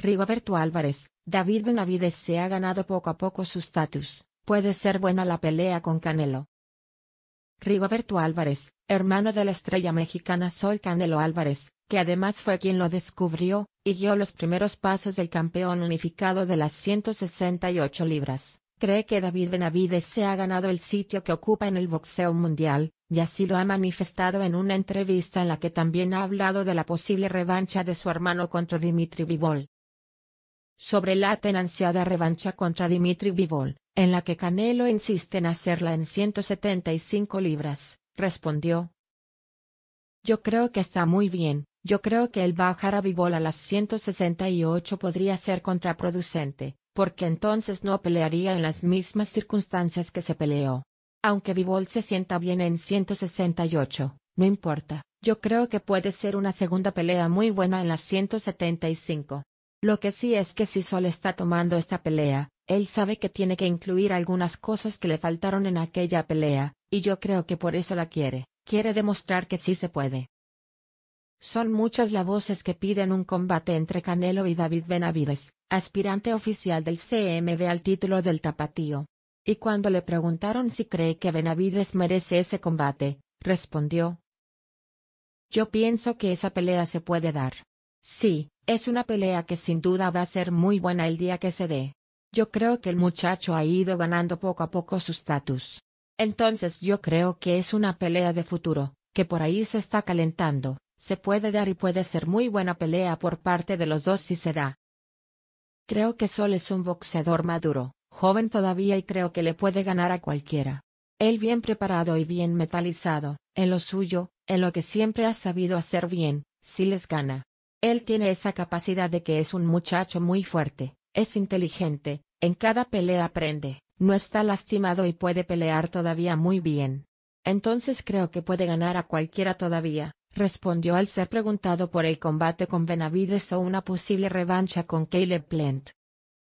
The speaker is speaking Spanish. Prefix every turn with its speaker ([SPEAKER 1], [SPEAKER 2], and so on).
[SPEAKER 1] Rigoberto Álvarez, David Benavides se ha ganado poco a poco su estatus, puede ser buena la pelea con Canelo. Rigoberto Álvarez, hermano de la estrella mexicana Sol Canelo Álvarez, que además fue quien lo descubrió, y dio los primeros pasos del campeón unificado de las 168 libras, cree que David Benavides se ha ganado el sitio que ocupa en el boxeo mundial, y así lo ha manifestado en una entrevista en la que también ha hablado de la posible revancha de su hermano contra Dimitri Bivol sobre la tan revancha contra Dimitri Vivol en la que Canelo insiste en hacerla en 175 libras, respondió. Yo creo que está muy bien, yo creo que el bajar a Bivol a las 168 podría ser contraproducente, porque entonces no pelearía en las mismas circunstancias que se peleó. Aunque Bivol se sienta bien en 168, no importa, yo creo que puede ser una segunda pelea muy buena en las 175. Lo que sí es que si Sol está tomando esta pelea, él sabe que tiene que incluir algunas cosas que le faltaron en aquella pelea, y yo creo que por eso la quiere, quiere demostrar que sí se puede. Son muchas las voces que piden un combate entre Canelo y David Benavides, aspirante oficial del CMB al título del tapatío. Y cuando le preguntaron si cree que Benavides merece ese combate, respondió. Yo pienso que esa pelea se puede dar. Sí, es una pelea que sin duda va a ser muy buena el día que se dé. Yo creo que el muchacho ha ido ganando poco a poco su estatus. Entonces yo creo que es una pelea de futuro, que por ahí se está calentando, se puede dar y puede ser muy buena pelea por parte de los dos si se da. Creo que Sol es un boxeador maduro, joven todavía y creo que le puede ganar a cualquiera. Él bien preparado y bien metalizado, en lo suyo, en lo que siempre ha sabido hacer bien, si les gana. Él tiene esa capacidad de que es un muchacho muy fuerte, es inteligente, en cada pelea aprende, no está lastimado y puede pelear todavía muy bien. Entonces creo que puede ganar a cualquiera todavía, respondió al ser preguntado por el combate con Benavides o una posible revancha con Caleb Plant.